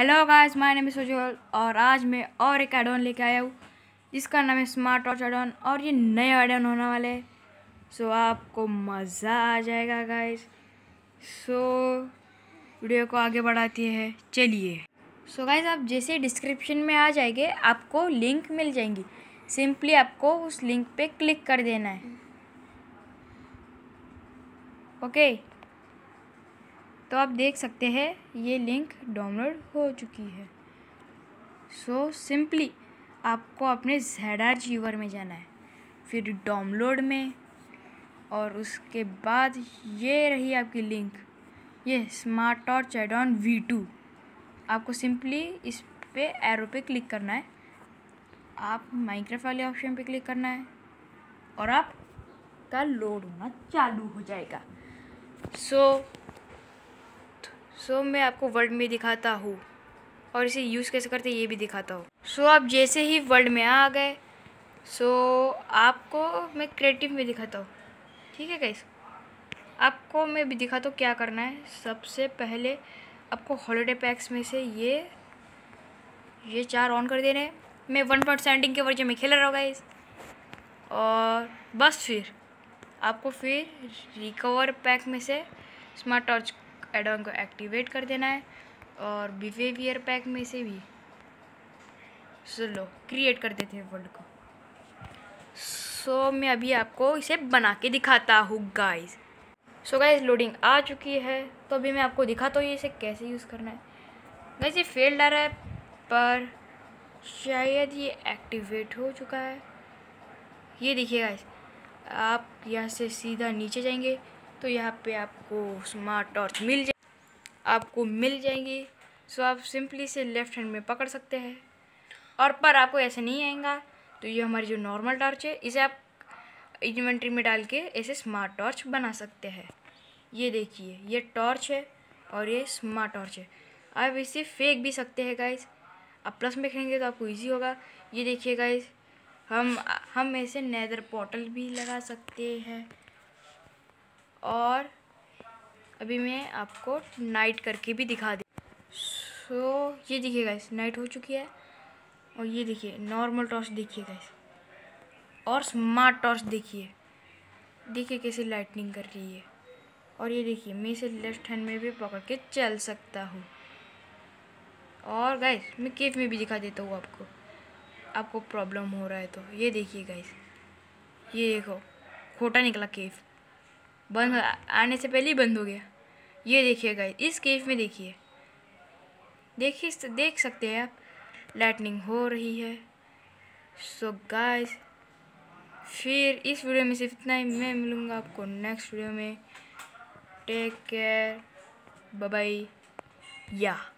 Hello guys my name Sojol और आज मैं और एक एडोन लेके आया हूँ जिसका नाम है स्मार्ट वॉच एडोन और ये नए एडोन होने वाले सो आपको मज़ा आ जाएगा गाइस सो वीडियो को आगे बढ़ाती है चलिए सो गाइस आप जैसे डिस्क्रिप्शन में आ जाएंगे आपको लिंक मिल जाएंगी सिंपली आपको उस लिंक पर क्लिक कर देना है ओके okay. तो आप देख सकते हैं ये लिंक डाउनलोड हो चुकी है सो so, सिंपली आपको अपने जेड आर जीवर में जाना है फिर डाउनलोड में और उसके बाद ये रही आपकी लिंक ये smart torch add on V two आपको सिंपली इस पर एरो पे क्लिक करना है आप माइक्रोफ वाले ऑप्शन पे क्लिक करना है और आप का लोड होना चालू हो जाएगा सो so, सो so, मैं आपको वर्ड में दिखाता हूँ और इसे यूज़ कैसे करते ये भी दिखाता हूँ सो so, आप जैसे ही वर्ड में आ गए सो so, आपको मैं क्रिएटिव में दिखाता हूँ ठीक है कैसे आपको मैं भी दिखाता हूँ क्या करना है सबसे पहले आपको हॉलीडे पैक्स में से ये ये चार ऑन कर देने मैं वन पॉइंट सेवेंटीन के वर्जन में खेल रहा हूँ गाइस और बस फिर आपको फिर रिकवर पैक में से स्मार्ट टॉर्च एडॉन को एक्टिवेट कर देना है और बिहेवियर पैक में से भी चलो क्रिएट कर देते हैं वर्ल्ड को सो so, मैं अभी आपको इसे बना के दिखाता हूँ गाइस सो गाइस लोडिंग आ चुकी है तो अभी मैं आपको दिखाता हूँ इसे कैसे यूज़ करना है गाइस ये फेल्ड आ रहा है पर शायद ये एक्टिवेट हो चुका है ये देखिए गाइस आप यहाँ से सीधा नीचे जाएंगे तो यहाँ पे आपको स्मार्ट टॉर्च मिल जाए आपको मिल जाएंगी सो आप सिंपली से लेफ़्ट हैंड में पकड़ सकते हैं और पर आपको ऐसे नहीं आएगा तो ये हमारी जो नॉर्मल टॉर्च है इसे आप इन्वेंट्री में डाल के ऐसे स्मार्ट टॉर्च बना सकते हैं ये देखिए ये टॉर्च है और ये स्मार्ट टॉर्च है आप इसे फेंक भी सकते हैं गाइस आप प्लस में खेलेंगे तो आपको इजी होगा ये देखिए गाइस हम हम ऐसे नैदर पोर्टल भी लगा सकते हैं और अभी मैं आपको नाइट करके भी दिखा दी सो so, ये देखिए गाइस नाइट हो चुकी है और ये देखिए नॉर्मल टॉर्च देखिए गाइस और स्मार्ट टॉर्च देखिए देखिए कैसे लाइटनिंग कर रही है और ये देखिए मैं इसे लेफ्ट हैंड में भी पकड़ के चल सकता हूँ और गाइस मैं केफ में भी दिखा देता हूँ आपको आपको प्रॉब्लम हो रहा है तो ये देखिए गाइस ये देखो खोटा निकला केफ बंद आने से पहले ही बंद हो गया ये देखिए गाइस इस केव में देखिए देखिए देख सकते हैं आप लाइटनिंग हो रही है सो so गाइस फिर इस वीडियो में सिर्फ इतना ही मैं मिलूँगा आपको नेक्स्ट वीडियो में टेक केयर बाय या